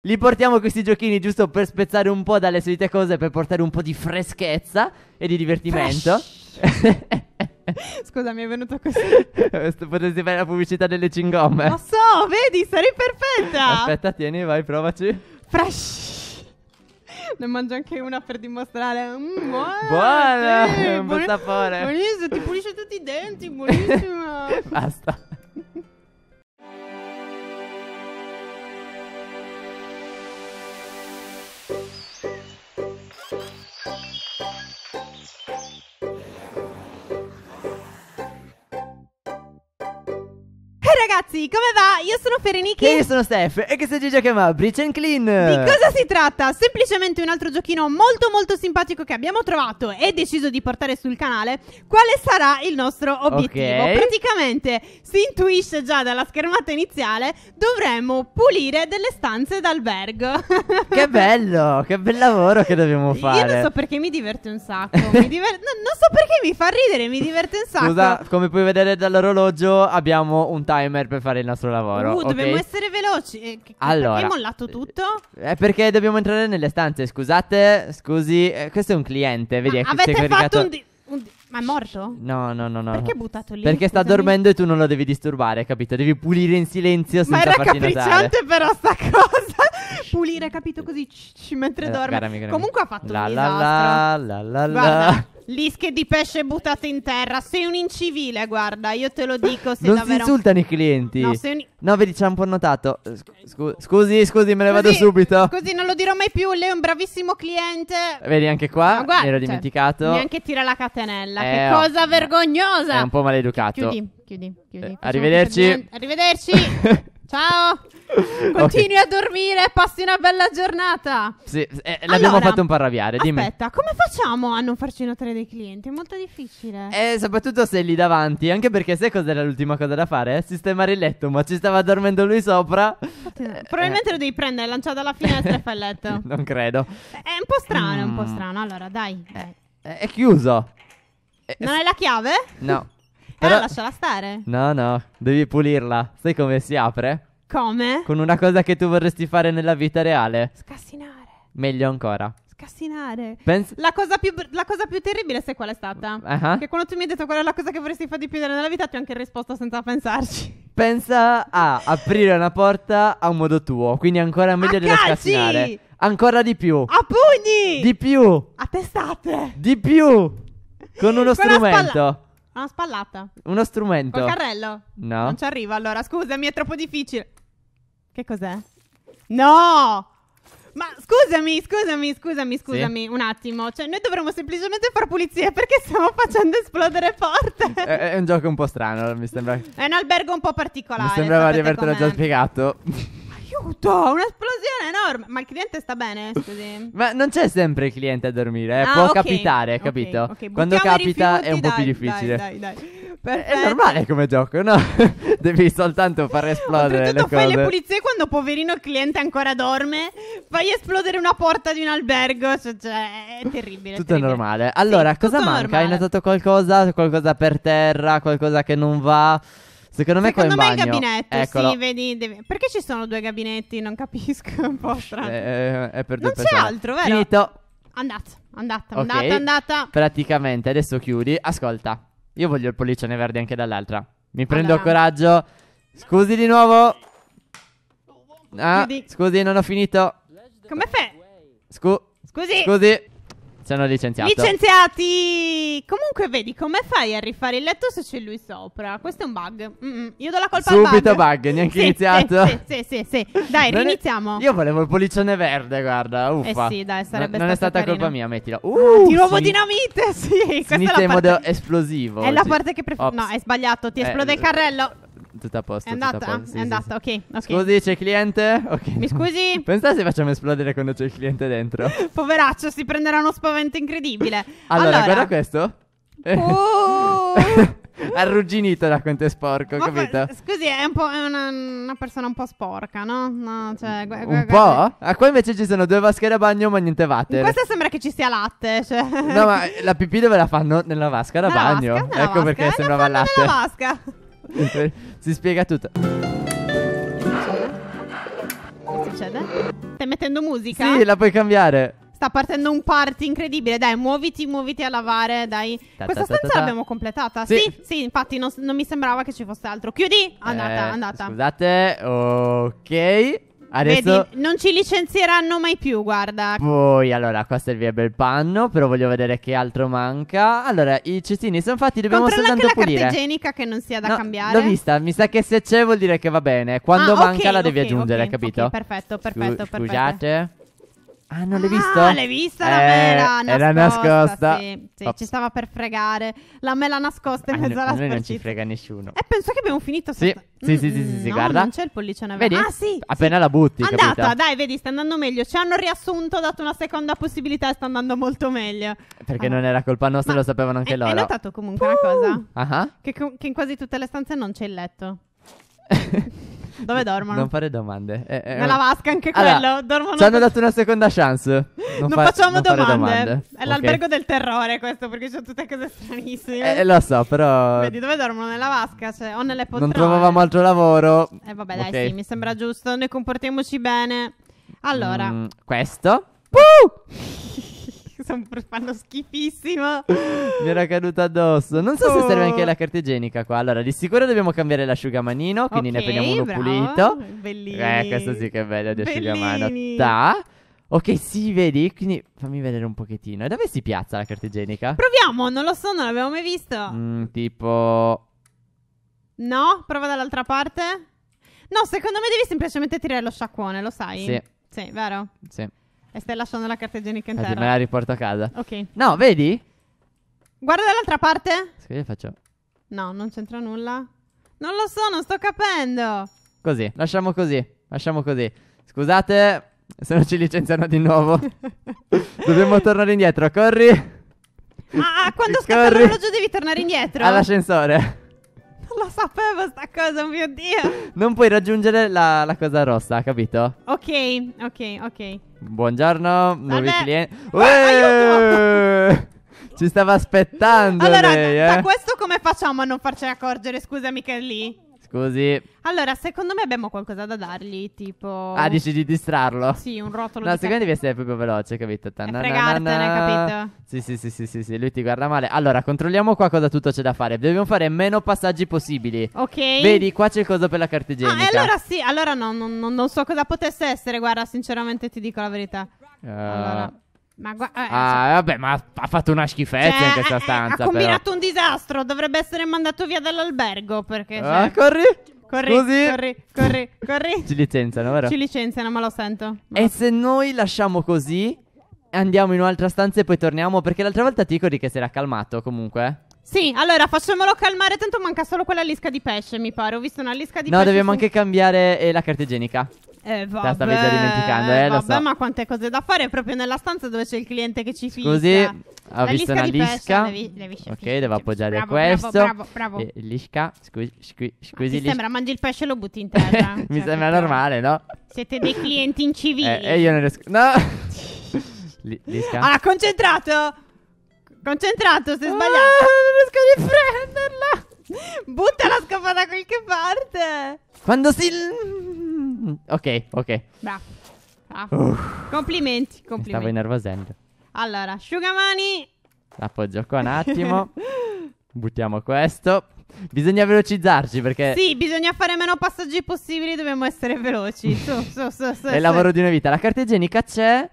Gli portiamo questi giochini giusto per spezzare un po' dalle solite cose, per portare un po' di freschezza e di divertimento. Scusa, mi è venuto così. Potresti fare la pubblicità delle cingomme. Lo so, vedi, sarei perfetta. Aspetta, tieni, vai, provaci. Fresh. Ne mangio anche una per dimostrare. Mm, buona! Buona! Sì, buon sapore! Buonissima, ti pulisce tutti i denti, buonissima! Basta. ragazzi, come va? Io sono Ferenichi. E io sono Steph. E che se Gigi chiama Breach and Clean. Di cosa si tratta? Semplicemente un altro giochino molto molto simpatico che abbiamo trovato e deciso di portare sul canale. Quale sarà il nostro obiettivo? Okay. Praticamente si intuisce già dalla schermata iniziale, dovremmo pulire delle stanze d'albergo. che bello, che bel lavoro che dobbiamo fare. Io non so perché mi diverte un sacco. mi diver- no, non so perché mi fa ridere, mi diverte un sacco. Scusa, come puoi vedere dall'orologio abbiamo un timer per fare il nostro lavoro. Uh, okay? dobbiamo essere veloci. Eh, allora, perché hai mollato eh, tutto? È eh, perché dobbiamo entrare nelle stanze. Scusate, scusi, eh, questo è un cliente. Vedi, Ma avete caricato... fatto un. Di- di- ma è morto? No, no, no, no. Perché buttato lì? Perché sta dormendo e tu non lo devi disturbare, capito? Devi pulire in silenzio senza farti notare. Ma era capricciante notare. però sta cosa. pulire, capito, così c- c- mentre eh, dorme. Cara, Comunque ha fatto la, un la, disastro. La la la la la. Guarda. Lische di pesce buttate in terra. Sei un incivile, guarda, io te lo dico. Sei non davvero... si insultano i clienti. No, sei un... no vedi, ci hanno annotato. Eh, scu- scusi, scusi, me ne così, vado subito. Così non lo dirò mai più. Lei è un bravissimo cliente. Vedi, anche qua no, guarda, mi ero dimenticato. neanche tira la catenella. Eh, che oh, cosa vergognosa. È un po' maleducato. Chiudi, chiudi, chiudi. Eh, arrivederci. Arrivederci. Ciao. Continui okay. a dormire, e passi una bella giornata. Sì, eh, l'abbiamo allora, fatto un po' arrabbiare. Dimmi. Aspetta, come facciamo a non farci notare dei clienti? È molto difficile. Eh, soprattutto se lì davanti. Anche perché sai cos'era l'ultima cosa da fare? Eh? Sistemare il letto, ma ci stava dormendo lui sopra. Infatti, eh, probabilmente eh. lo devi prendere, lanciare dalla finestra e fai il letto. Non credo. È un po' strano, mm. è un po' mm. strano. Allora, dai. È, eh, eh, è chiuso. Non hai la chiave? No. Ah, Però eh, lasciala stare. No, no, devi pulirla. Sai come si apre? Come? Con una cosa che tu vorresti fare nella vita reale. Scassinare. Meglio ancora. Scassinare. Pens- la, cosa più, br- la cosa più terribile, sai qual è stata? Uh-huh. Che quando tu mi hai detto qual è la cosa che vorresti fare di più nella vita, ti ho anche risposto senza pensarci. Pensa a aprire una porta a un modo tuo. Quindi ancora meglio a dello calci! scassinare. Ancora di più. A pugni! Di più. A testate. Di più. Con uno Con strumento. Spalla- una spallata. Uno strumento. Un carrello. No. Non ci arriva allora, scusami, è troppo difficile. Che cos'è? No! Ma scusami, scusami, scusami, scusami un attimo. Cioè, noi dovremmo semplicemente far pulizia perché stiamo facendo esplodere porte. È, è un gioco un po' strano, mi sembra. È un albergo un po' particolare. Mi sembrava di avertelo com'è. già spiegato. Aiuto, un'esplosione enorme. Ma il cliente sta bene, scusi. Ma non c'è sempre il cliente a dormire, eh. ah, può okay. capitare, capito? Okay, okay. Quando capita è un po' dai, più difficile. Dai, dai, dai. È normale come gioco, no? Devi soltanto far esplodere le cose. fai le pulizie quando poverino il cliente ancora dorme. Fai esplodere una porta di un albergo. Cioè, è terribile. Tutto terribile. normale. Allora, sì, cosa manca? Normale. Hai notato qualcosa? Qualcosa per terra? Qualcosa che non va? Secondo me, Secondo me il gabinetto, Eccolo. sì, vedi, deve... perché ci sono due gabinetti? Non capisco, è un po' strano. È, eh, eh, è per due non persone. c'è altro, vero? Finito. Andata, andata, okay. andata, andata. Praticamente, adesso chiudi. Ascolta, io voglio il pollicione verde anche dall'altra. Mi prendo allora. coraggio. Scusi di nuovo. Ah, scusi, non ho finito. Come fai? Scu- scusi. Scusi ci hanno licenziato. Licenziati! Comunque, vedi, come fai a rifare il letto se c'è lui sopra? Questo è un bug. Mm-mm. Io do la colpa Subito al bug. Subito bug, neanche sì, iniziato. Sì, sì, sì, sì, Dai, non riniziamo. È... Io volevo il pollicione verde, guarda, eh uffa. Eh sì, dai, sarebbe no, Non è stata carino. colpa mia, mettila. Ah, uh, Di nuovo dinamite, sì. Questa è la parte... in modo esplosivo. È sì. la parte che preferisco. No, è sbagliato, ti esplode eh. il carrello. Tutto a posto. È andata, sì, è andata, sì, sì. ok. Scusi, c'è il cliente? Okay. Mi scusi? Pensa se facciamo esplodere quando c'è il cliente dentro. Poveraccio, si prenderà uno spavento incredibile. allora, allora, guarda questo. Oh. arrugginito da quanto è sporco, Ma capito? Per, scusi, è, un po', è una, una, persona un po' sporca, no? no cioè, gu- gu- un gu- po'? Ah, qua invece ci sono due vasche da bagno, ma niente vatere. questa sembra che ci sia latte. Cioè. No, ma la pipì dove la fanno? Nella vasca da nella bagno. Vasca, ecco vasca. perché eh, sembrava latte. Nella vasca si spiega tutto. Che succede? Stai mettendo musica? Sì, la puoi cambiare. Sta partendo un party incredibile. Dai, muoviti, muoviti a lavare. Dai. Questa stanza l'abbiamo completata. Sì, sì, sì infatti non, non, mi sembrava che ci fosse altro. Chiudi. Andata, eh, andata. Scusate, ok. Adesso... Vedi, non ci licenzieranno mai più, guarda. Poi, allora, qua serve il panno, però voglio vedere che altro manca. Allora, i cestini sono fatti, dobbiamo Controlla soltanto pulire. Controlla che la carta igienica che non sia da no, cambiare. L'ho vista, mi sa che se c'è vuol dire che va bene. Quando ah, manca okay, la devi okay, aggiungere, okay, capito? perfetto, perfetto, Scu- perfetto. Scusate. Ah, non l'hai ah, visto? Ah, l'hai vista la eh, mela nascosta? Era nascosta. Sì, sì ci stava per fregare. La mela nascosta in ah, mezzo alla A sparcita. non ci frega nessuno. E eh, penso che abbiamo finito. Sì, sotto... sì, mm, sì, sì, sì, mm, sì no, guarda. non c'è il pollicione vero. Vedi? Ah, sì. Appena sì. la butti, Andata, capita? dai, vedi, sta andando meglio. Ci hanno riassunto, dato una seconda possibilità e sta andando molto meglio. Perché allora. non era colpa nostra, Ma lo sapevano anche è, loro. Hai notato comunque uh. una cosa? Uh-huh. Che, che in quasi tutte le stanze non c'è il letto. Dove dormono? Non fare domande. Eh, eh, Nella vasca anche allora, quello. Dormono. Ci hanno dato una seconda chance. Non, non fa- facciamo non domande. domande. È okay. l'albergo del terrore questo perché c'è tutte cose stranissime. Eh, eh, lo so, però. Vedi dove dormono? Nella vasca cioè, o nelle poltrone. Non trovavamo altro lavoro. Eh, vabbè, dai, okay. sì, mi sembra giusto. Noi comportiamoci bene. Allora, mm, questo. Puh! fanno schifissimo. Mi era caduta addosso. Non so oh. se serve anche la carta igienica qua. Allora, di sicuro dobbiamo cambiare l'asciugamanino, quindi okay, ne prendiamo uno bravo. pulito. Bellini. Eh, questo sì che è bello di asciugamano. Ta. Ok, sì, vedi? Quindi fammi vedere un pochettino. E dove si piazza la carta igienica? Proviamo, non lo so, non l'abbiamo mai visto. Mm, tipo... No? Prova dall'altra parte? No, secondo me devi semplicemente tirare lo sciacquone, lo sai? Sì. Sì, vero? Sì. E stai lasciando la carta igienica in Aspetta, terra. me la riporto a casa. Ok. No, vedi? Guarda dall'altra parte. Sì, io faccio No, non c'entra nulla. Non lo so, non sto capendo. così. Lasciamo così. Lasciamo così. Scusate, se non ci licenziano di nuovo. Dobbiamo tornare indietro. Corri Ah, ah quando scatta l'orologio devi tornare indietro. all'ascensore lo sapevo sta cosa, mio Dio. Non puoi raggiungere la, la cosa rossa, capito? Ok, ok, ok. Buongiorno, nuovi Vabbè. clienti. Uè! Ci stava aspettando Allora, lei, eh. da questo come facciamo a non farci accorgere? Scusami che è lì. Scusi. Allora, secondo me abbiamo qualcosa da dargli, tipo... Ah, dici di distrarlo? Sì, un rotolo no, di... No, secondo me devi essere proprio veloce, capito? Eh, Fregartene, capito? Sì, sì, sì, sì, sì, sì, lui ti guarda male. Allora, controlliamo qua cosa tutto c'è da fare. Dobbiamo fare meno passaggi possibili. Ok. Vedi, qua c'è il coso per la carta igienica. Ah, allora sì, allora no, non, non so cosa potesse essere, guarda, sinceramente ti dico la verità. Uh... Allora... Ma gu- eh, ah, vabbè, ma ha fatto una schifezza cioè, in questa eh, eh, stanza. Ha combinato però. un disastro. Dovrebbe essere mandato via dall'albergo. Perché. Ah, cioè, corri! Corri, Così. corri, corri, corri. Ci licenziano, vero? Ci licenziano, ma lo sento. Ma e se noi lasciamo così, andiamo in un'altra stanza e poi torniamo? Perché l'altra volta ti ricordi che si era calmato comunque? Sì, allora facciamolo calmare, tanto manca solo quella lisca di pesce, mi pare. Ho visto una lisca di no, pesce. No, dobbiamo su... anche cambiare eh, la carta igienica. Eh, vabbè, Te stavi già dimenticando, eh? Vabbè, so. ma quante cose da fare proprio nella stanza dove c'è il cliente che ci fissa. Scusi, ho visto una lisca. Levi, levi, ok, devo cioè, appoggiare bravo, questo. Bravo, bravo, bravo. Eh, lisca, scusi, scusi, scusi. Mi sembra, mangi il pesce e lo butti in terra. Mi cioè, sembra certo. normale, no? Siete dei clienti incivili. Eh, e eh, eh, io non riesco... No! lisca. Ah, concentrato! Concentrato, stai sbagliando. Ah, non riesco a riprenderla. Butta la scopata da qualche parte. Quando si... Mm, ok, ok. Bravo. Bravo. Ah. complimenti, complimenti. Mi stavo innervosendo. Allora, asciugamani. L'appoggio qua un attimo. Buttiamo questo. Bisogna velocizzarci perché... Sì, bisogna fare meno passaggi possibili, dobbiamo essere veloci. su, su, su, su, È il lavoro di una vita. La carta igienica c'è.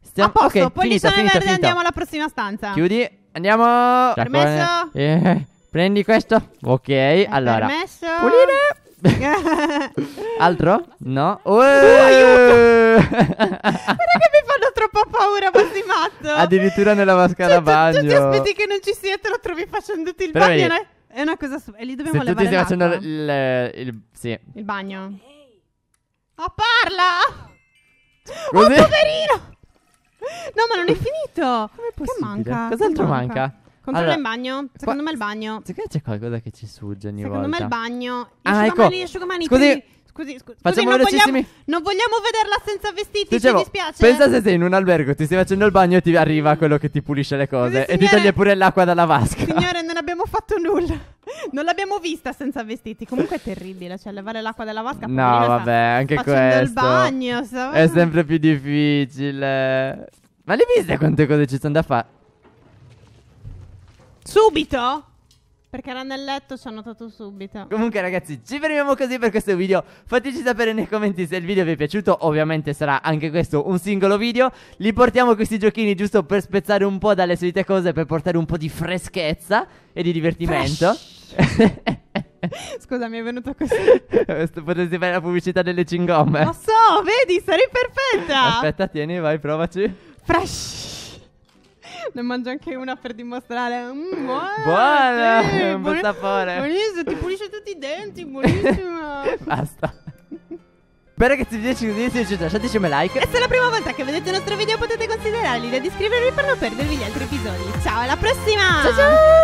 Stiamo... A posto, okay, poi finita, verde finita. andiamo alla prossima stanza. Chiudi, andiamo. Permesso? Eh, prendi questo. Ok, È allora. Permesso. Pulire. Altro? No? Oh, aiuto! Guarda che mi fanno troppo paura, quasi matto. Addirittura nella mascara cioè, bagno. Tu, tu ti aspetti che non ci sia, te lo trovi facendoti il Però bagno. Vedi, è una cosa. Su- e lì dobbiamo se ti stiamo facendo il, il, il, sì. il bagno. Oh, parla! Così? Oh, poverino! No, ma non è finito. Come che manca? Cos'altro manca? manca? Controlla allora, in bagno. Secondo qua, me il bagno. Secondo me c'è qualcosa che ci sugge ogni Secondo volta. Secondo me il bagno. ah, ecco. asciugamani. Scusi. Scusi, scusi, Facciamo non vogliamo, non vogliamo vederla senza vestiti, Dicevo, ci dispiace. Pensa se sei in un albergo, ti stai facendo il bagno e ti arriva quello che ti pulisce le cose Così, e signore, ti toglie pure l'acqua dalla vasca. Signore, non abbiamo fatto nulla. Non l'abbiamo vista senza vestiti. Comunque è terribile, cioè levare l'acqua dalla vasca. No, vabbè, anche questo. il bagno, so. È sempre più difficile. Ma le viste quante cose ci sono da fare? Subito? Perché era nel letto, ci ha notato subito. Comunque, ragazzi, ci fermiamo così per questo video. Fateci sapere nei commenti se il video vi è piaciuto. Ovviamente sarà anche questo un singolo video. Li portiamo questi giochini giusto per spezzare un po' dalle solite cose, per portare un po' di freschezza e di divertimento. Scusa, mi è venuto così. Potresti fare la pubblicità delle cingomme. Lo so, vedi, sarei perfetta. Aspetta, tieni, vai, provaci. Fresh ne mangio anche una per dimostrare. Mm, buona! Buona! Sì, buon buone, sapore! Buonissima, ti pulisce tutti i denti, buonissima! Basta. che ti ragazzi il video ci condivide se lasciateci un like E se è la prima volta che vedete il nostro video potete considerarli l'idea iscrivervi per non perdervi gli altri episodi Ciao alla prossima Ciao ciao